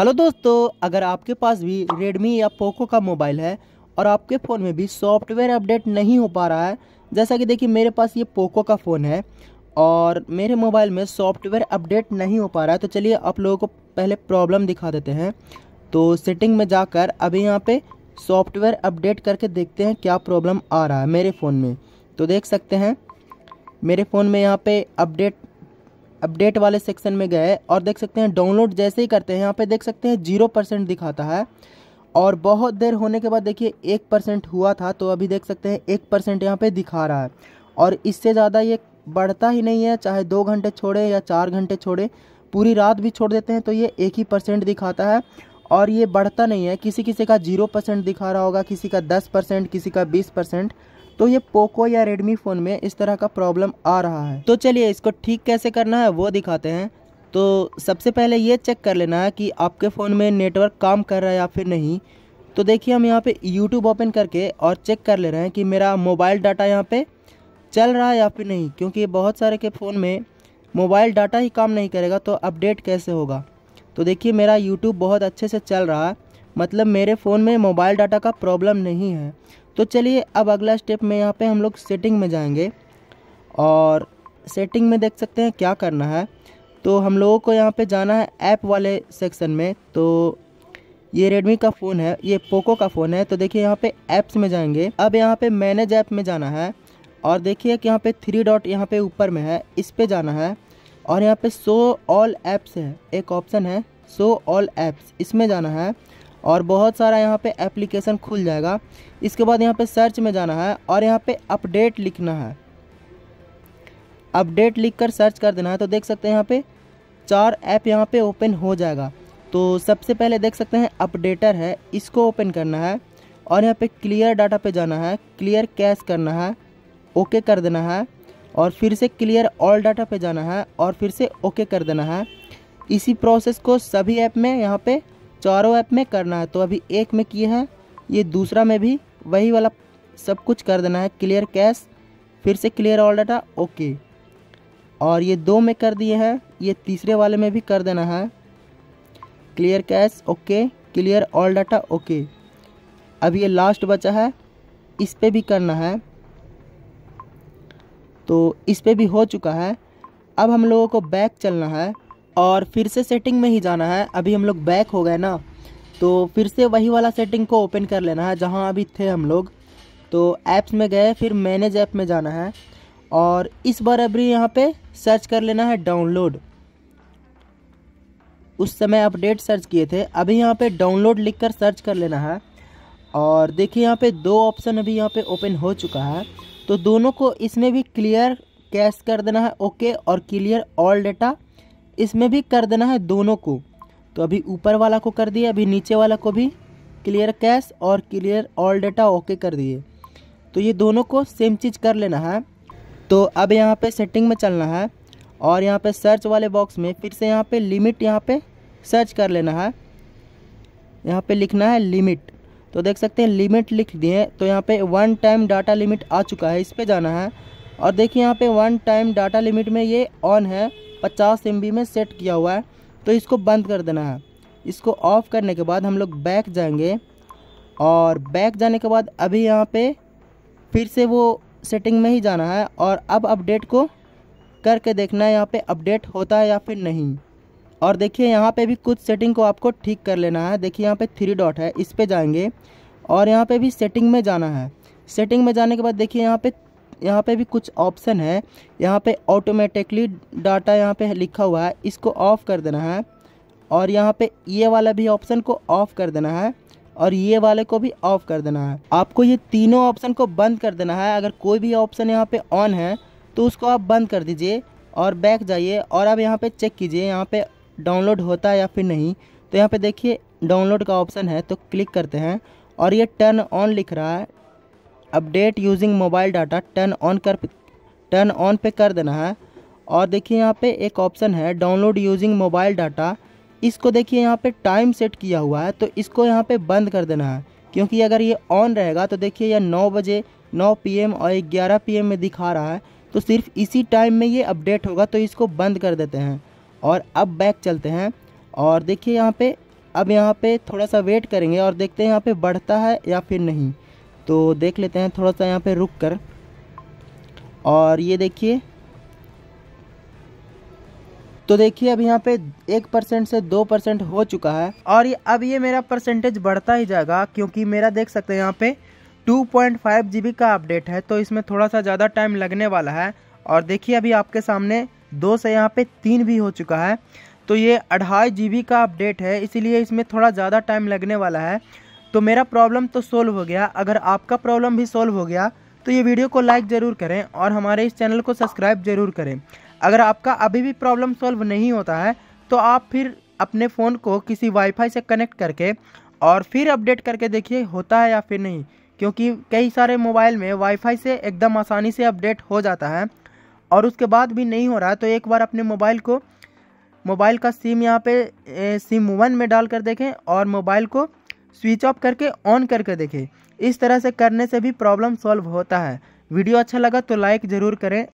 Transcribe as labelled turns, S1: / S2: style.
S1: hello दोस्तों अगर आपके पास भी रेडमी या पोको का मोबाइल है और आपके फ़ोन में भी सॉफ्टवेयर अपडेट नहीं हो पा रहा है जैसा कि देखिए मेरे पास ये पोको का फ़ोन है और मेरे मोबाइल में सॉफ्टवेयर अपडेट नहीं हो पा रहा है तो चलिए आप लोगों को पहले प्रॉब्लम दिखा देते हैं तो सेटिंग में जाकर अभी यहाँ पर सॉफ्टवेयर अपडेट करके देखते हैं क्या प्रॉब्लम आ रहा है मेरे फ़ोन में तो देख सकते हैं मेरे फ़ोन में यहाँ पर अपडेट अपडेट वाले सेक्शन में गए और देख सकते हैं डाउनलोड जैसे ही करते हैं यहाँ पे देख सकते हैं जीरो परसेंट दिखाता है और बहुत देर होने के बाद देखिए एक परसेंट हुआ था तो अभी देख सकते हैं एक परसेंट यहाँ पर दिखा रहा है और इससे ज़्यादा ये बढ़ता ही नहीं है चाहे दो घंटे छोड़े या चार घंटे छोड़े पूरी रात भी छोड़ देते हैं तो ये एक ही परसेंट दिखाता है और ये बढ़ता नहीं है किसी किसी का जीरो परसेंट दिखा रहा होगा किसी का दस परसेंट किसी का बीस परसेंट तो ये पोको या रेडमी फ़ोन में इस तरह का प्रॉब्लम आ रहा है तो चलिए इसको ठीक कैसे करना है वो दिखाते हैं तो सबसे पहले ये चेक कर लेना है कि आपके फ़ोन में नेटवर्क काम कर रहा है या फिर नहीं तो देखिए हम यहाँ पे YouTube ओपन करके और चेक कर ले रहे हैं कि मेरा मोबाइल डाटा यहाँ पे चल रहा है या फिर नहीं क्योंकि बहुत सारे के फ़ोन में मोबाइल डाटा ही काम नहीं करेगा तो अपडेट कैसे होगा तो देखिए मेरा यूट्यूब बहुत अच्छे से चल रहा है मतलब मेरे फ़ोन में मोबाइल डाटा का प्रॉब्लम नहीं है तो चलिए अब अगला स्टेप में यहाँ पे हम लोग सेटिंग में जाएंगे और सेटिंग में देख सकते हैं क्या करना है तो हम लोगों को यहाँ पे जाना है ऐप वाले सेक्शन में तो ये रेडमी का फ़ोन है ये पोको का फ़ोन है तो देखिए यहाँ पे ऐप्स में जाएंगे अब यहाँ पे मैनेज ऐप में जाना है और देखिए कि यहाँ पर थ्री डॉट यहाँ पे ऊपर में है इस पर जाना है और यहाँ पे सो ऑल ऐप्स है एक ऑप्शन है सो ऑल ऐप्स इसमें जाना है और बहुत सारा यहाँ पे एप्लीकेशन खुल जाएगा इसके बाद यहाँ पे सर्च में जाना है और यहाँ पे अपडेट लिखना है अपडेट लिखकर सर्च कर देना है तो देख सकते हैं यहाँ पे चार ऐप यहाँ पे ओपन हो जाएगा तो सबसे पहले देख सकते हैं अपडेटर है इसको ओपन करना है और यहाँ पे क्लियर डाटा पे जाना है क्लियर कैश करना है ओके कर देना है और फिर से क्लियर ऑल डाटा पे जाना है और फिर से ओके कर देना है इसी प्रोसेस को सभी ऐप में यहाँ पे चारों ऐप में करना है तो अभी एक में किए हैं ये दूसरा में भी वही वाला सब कुछ कर देना है क्लियर कैश फिर से क्लियर ऑल डाटा ओके और ये दो में कर दिए हैं ये तीसरे वाले में भी कर देना है clear cache okay clear all data okay अब ये लास्ट बचा है इस पर भी करना है तो इस पर भी हो चुका है अब हम लोगों को बैक चलना है और फिर से सेटिंग में ही जाना है अभी हम लोग बैक हो गए ना तो फिर से वही वाला सेटिंग को ओपन कर लेना है जहाँ अभी थे हम लोग तो ऐप्स में गए फिर मैनेज ऐप में जाना है और इस बार अभी यहाँ पे सर्च कर लेना है डाउनलोड उस समय अपडेट सर्च किए थे अभी यहाँ पे डाउनलोड लिख कर सर्च कर लेना है और देखिए यहाँ पे दो ऑप्शन अभी यहाँ पे ओपन हो चुका है तो दोनों को इसमें भी क्लियर कैश कर देना है ओके और क्लियर ऑल डेटा इसमें भी कर देना है दोनों को तो अभी ऊपर वाला को कर दिए अभी नीचे वाला को भी क्लियर कैश और क्लियर ऑल डेटा ओके कर दिए तो ये दोनों को सेम चीज़ कर लेना है तो अब यहाँ पे सेटिंग में चलना है और यहाँ पे सर्च वाले बॉक्स में फिर से यहाँ पे लिमिट यहाँ पे सर्च कर लेना है यहाँ पे लिखना है लिमिट तो देख सकते हैं लिमिट लिख दिए तो यहाँ पे वन टाइम डाटा लिमिट आ चुका है इस पर जाना है और देखिए यहाँ पे वन टाइम डाटा लिमिट में ये ऑन है पचास एम में सेट किया हुआ है तो इसको बंद कर देना है इसको ऑफ़ करने के बाद हम लोग बैक जाएंगे और बैक जाने के बाद अभी यहाँ पे फिर से वो सेटिंग में ही जाना है और अब अपडेट को करके देखना है यहाँ पे अपडेट होता है या फिर नहीं और देखिए यहाँ पे भी कुछ सेटिंग को आपको ठीक कर लेना है देखिए यहाँ पे थ्री डॉट है इस पर जाएंगे और यहाँ पे भी सेटिंग में जाना है सेटिंग में जाने के बाद देखिए यहाँ पे यहाँ पे भी कुछ ऑप्शन है यहाँ पे ऑटोमेटिकली डाटा यहाँ पे लिखा हुआ है इसको ऑफ़ कर देना है और यहाँ पे ये वाला भी ऑप्शन को ऑफ़ कर देना है और ये वाले को भी ऑफ़ कर देना है आपको ये तीनों ऑप्शन को बंद कर देना है अगर कोई भी ऑप्शन यहाँ पे ऑन है तो उसको आप बंद कर दीजिए और बैक जाइए और आप यहाँ पे चेक कीजिए यहाँ पे डाउनलोड होता है या फिर नहीं तो यहाँ पे देखिए डाउनलोड का ऑप्शन है तो क्लिक करते हैं और ये टर्न ऑन लिख रहा है update using mobile data turn on कर टर्न ऑन पे कर देना है और देखिए यहाँ पे एक ऑप्शन है डाउनलोड यूजिंग मोबाइल डाटा इसको देखिए यहाँ पे टाइम सेट किया हुआ है तो इसको यहाँ पे बंद कर देना है क्योंकि अगर ये ऑन रहेगा तो देखिए यह नौ बजे नौ पी और ग्यारह पी में दिखा रहा है तो सिर्फ इसी टाइम में ये अपडेट होगा तो इसको बंद कर देते हैं और अब बैक चलते हैं और देखिए यहाँ पे अब यहाँ पे थोड़ा सा वेट करेंगे और देखते हैं यहाँ पे बढ़ता है या फिर नहीं तो देख लेते हैं थोड़ा सा यहाँ पे रुक कर और ये देखिए तो देखिए अब यहाँ पे एक परसेंट से दो परसेंट हो चुका है और ये अब ये मेरा परसेंटेज बढ़ता ही जाएगा क्योंकि मेरा देख सकते हैं यहाँ पे 2.5 जीबी का अपडेट है तो इसमें थोड़ा सा ज़्यादा टाइम लगने वाला है और देखिए अभी आपके सामने दो से यहाँ पे तीन भी हो चुका है तो ये अढ़ाई जी का अपडेट है इसीलिए इसमें थोड़ा ज़्यादा टाइम लगने वाला है तो मेरा प्रॉब्लम तो सोल्व हो गया अगर आपका प्रॉब्लम भी सोल्व हो गया तो ये वीडियो को लाइक ज़रूर करें और हमारे इस चैनल को सब्सक्राइब ज़रूर करें अगर आपका अभी भी प्रॉब्लम सॉल्व नहीं होता है तो आप फिर अपने फ़ोन को किसी वाईफाई से कनेक्ट करके और फिर अपडेट करके देखिए होता है या फिर नहीं क्योंकि कई सारे मोबाइल में वाईफाई से एकदम आसानी से अपडेट हो जाता है और उसके बाद भी नहीं हो रहा है तो एक बार अपने मोबाइल को मोबाइल का सिम यहाँ पे सिम वन में डाल कर देखें और मोबाइल को स्विच ऑफ करके ऑन करके देखें इस तरह से करने से भी प्रॉब्लम सॉल्व होता है वीडियो अच्छा लगा तो लाइक ज़रूर करें